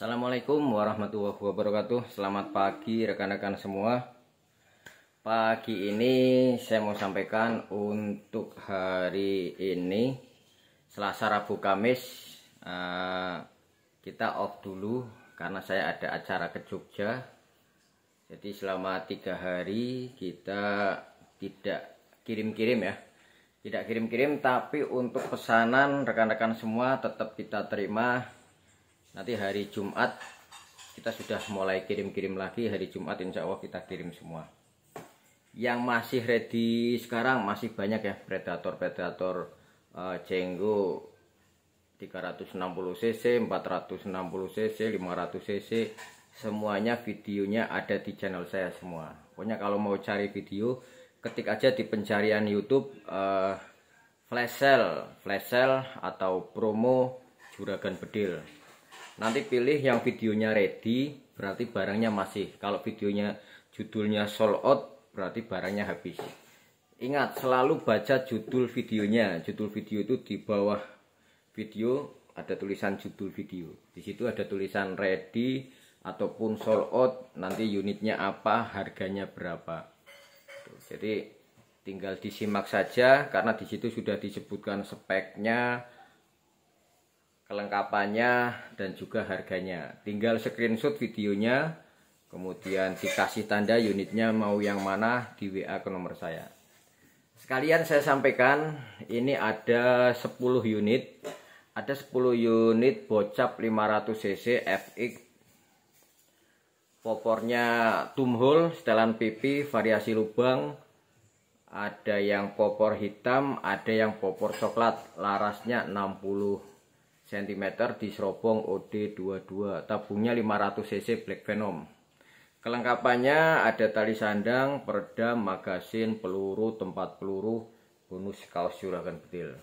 Assalamualaikum warahmatullahi wabarakatuh Selamat pagi rekan-rekan semua Pagi ini saya mau sampaikan untuk hari ini Selasa Rabu Kamis eh, Kita off dulu karena saya ada acara ke Jogja Jadi selama tiga hari kita tidak kirim-kirim ya Tidak kirim-kirim tapi untuk pesanan rekan-rekan semua tetap kita terima nanti hari Jumat kita sudah mulai kirim-kirim lagi hari Jumat insya Allah kita kirim semua yang masih ready sekarang masih banyak ya predator-predator uh, jenggo 360 cc 460 cc 500 cc semuanya videonya ada di channel saya semua pokoknya kalau mau cari video ketik aja di pencarian YouTube uh, flash sale flash sale atau promo juragan bedil nanti pilih yang videonya ready berarti barangnya masih kalau videonya judulnya sold out berarti barangnya habis ingat selalu baca judul videonya judul video itu di bawah video ada tulisan judul video di situ ada tulisan ready ataupun sold out nanti unitnya apa harganya berapa jadi tinggal disimak saja karena di situ sudah disebutkan speknya kelengkapannya dan juga harganya tinggal screenshot videonya kemudian dikasih tanda unitnya mau yang mana di WA ke nomor saya sekalian saya sampaikan ini ada 10 unit ada 10 unit bocap 500 cc FX popornya tumhole setelan pipi variasi lubang ada yang popor hitam ada yang popor coklat larasnya 60 cm di serobong OD22 tabungnya 500 cc Black Venom kelengkapannya ada tali sandang peredam magasin peluru tempat peluru bonus kaos juragan betil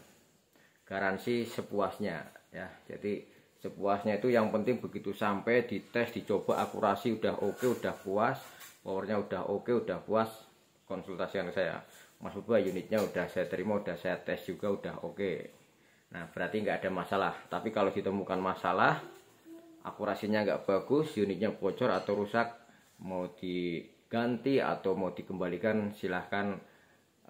garansi sepuasnya ya jadi sepuasnya itu yang penting begitu sampai dites dicoba akurasi udah oke okay, udah puas powernya udah oke okay, udah puas konsultasi yang saya Mas Boba unitnya udah saya terima udah saya tes juga udah oke okay. Nah berarti nggak ada masalah. Tapi kalau ditemukan masalah, akurasinya nggak bagus, unitnya bocor atau rusak, mau diganti atau mau dikembalikan silahkan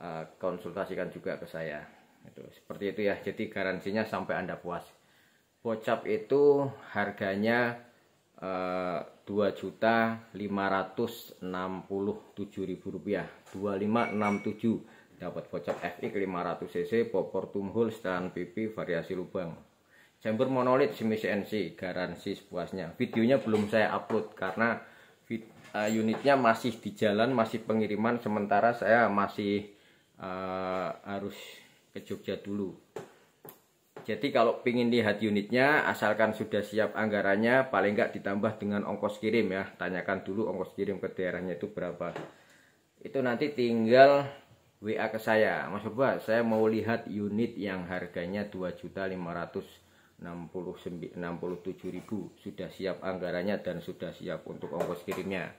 eh, konsultasikan juga ke saya. Itu seperti itu ya. Jadi garansinya sampai anda puas. Bocap itu harganya eh, dua juta lima ratus enam puluh tujuh ribu rupiah dua lima enam tujuh dapat voucher FX 500cc popor tumhul setelan pipi variasi lubang chamber monolith semi CNC garansi sepuasnya videonya belum saya upload karena vid, uh, unitnya masih di jalan masih pengiriman sementara saya masih uh, harus ke Jogja dulu jadi kalau ingin lihat unitnya, asalkan sudah siap anggarannya, paling nggak ditambah dengan ongkos kirim ya. Tanyakan dulu ongkos kirim ke daerahnya itu berapa. Itu nanti tinggal WA ke saya Mas Purba saya mau lihat unit yang harganya 2.567.000 sudah siap anggarannya dan sudah siap untuk ongkos kirimnya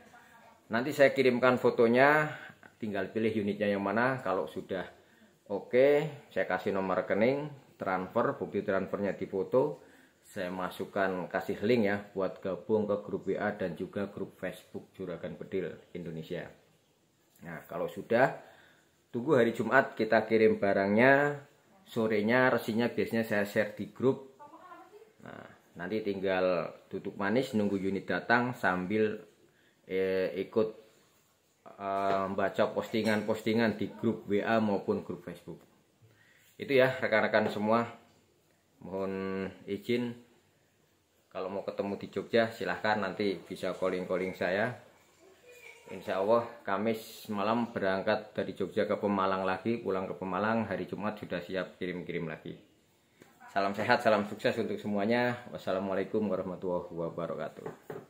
nanti saya kirimkan fotonya tinggal pilih unitnya yang mana kalau sudah oke okay, saya kasih nomor rekening transfer bukti transfernya di foto saya masukkan kasih link ya buat gabung ke grup WA dan juga grup Facebook Juragan Bedil Indonesia nah kalau sudah tunggu hari Jumat kita kirim barangnya sorenya resinya biasanya saya share di grup nah nanti tinggal tutup manis nunggu unit datang sambil eh, ikut eh, postingan-postingan di grup WA maupun grup Facebook itu ya rekan-rekan semua mohon izin kalau mau ketemu di Jogja silahkan nanti bisa calling-calling saya Insya Allah Kamis malam berangkat dari Jogja ke Pemalang lagi pulang ke Pemalang hari Jumat sudah siap kirim-kirim lagi salam sehat salam sukses untuk semuanya wassalamualaikum warahmatullahi wabarakatuh